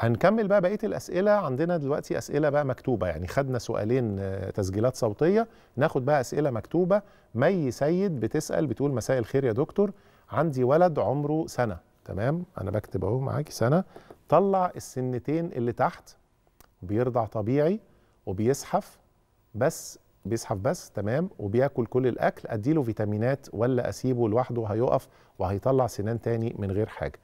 هنكمل بقى بقيه الاسئله عندنا دلوقتي اسئله بقى مكتوبه يعني خدنا سؤالين آه، تسجيلات صوتيه ناخد بقى اسئله مكتوبه مي سيد بتسال بتقول مساء الخير يا دكتور عندي ولد عمره سنه تمام انا بكتب اهو معاكي سنه طلع السنتين اللي تحت بيرضع طبيعي وبيزحف بس بيزحف بس تمام وبياكل كل الاكل اديله فيتامينات ولا اسيبه لوحده هيقف وهيطلع سنان تاني من غير حاجه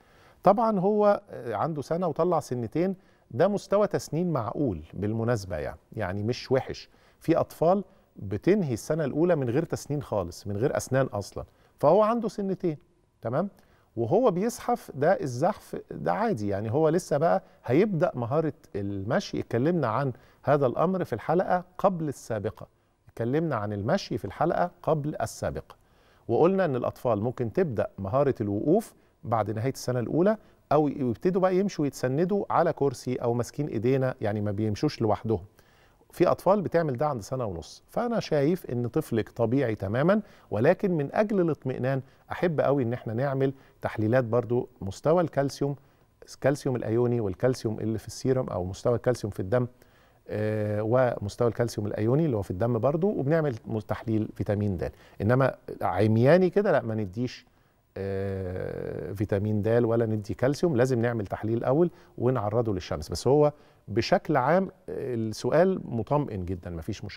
طبعا هو آه، عنده سنه وطلع سنتين ده مستوى تسنين معقول بالمناسبه يعني يعني مش وحش في اطفال بتنهي السنه الاولى من غير تسنين خالص من غير اسنان اصلا فهو عنده سنتين تمام وهو بيزحف ده الزحف ده عادي يعني هو لسه بقى هيبدا مهاره المشي اتكلمنا عن هذا الامر في الحلقه قبل السابقه اتكلمنا عن المشي في الحلقه قبل السابقه وقلنا ان الاطفال ممكن تبدا مهاره الوقوف بعد نهايه السنه الاولى او يبتدوا بقى يمشوا يتسندوا على كرسي او ماسكين ايدينا يعني ما بيمشوش لوحدهم في اطفال بتعمل ده عند سنه ونص فانا شايف ان طفلك طبيعي تماما ولكن من اجل الاطمئنان احب قوي ان احنا نعمل تحليلات برضو مستوى الكالسيوم الكالسيوم الايوني والكالسيوم اللي في السيرم او مستوى الكالسيوم في الدم آه، ومستوى الكالسيوم الايوني اللي هو في الدم برضو وبنعمل تحليل فيتامين د انما عمياني كده لا ما نديش آه، فيتامين د ولا ندي كالسيوم لازم نعمل تحليل اول ونعرضه للشمس بس هو بشكل عام آه، السؤال مطمئن جدا مفيش مشكله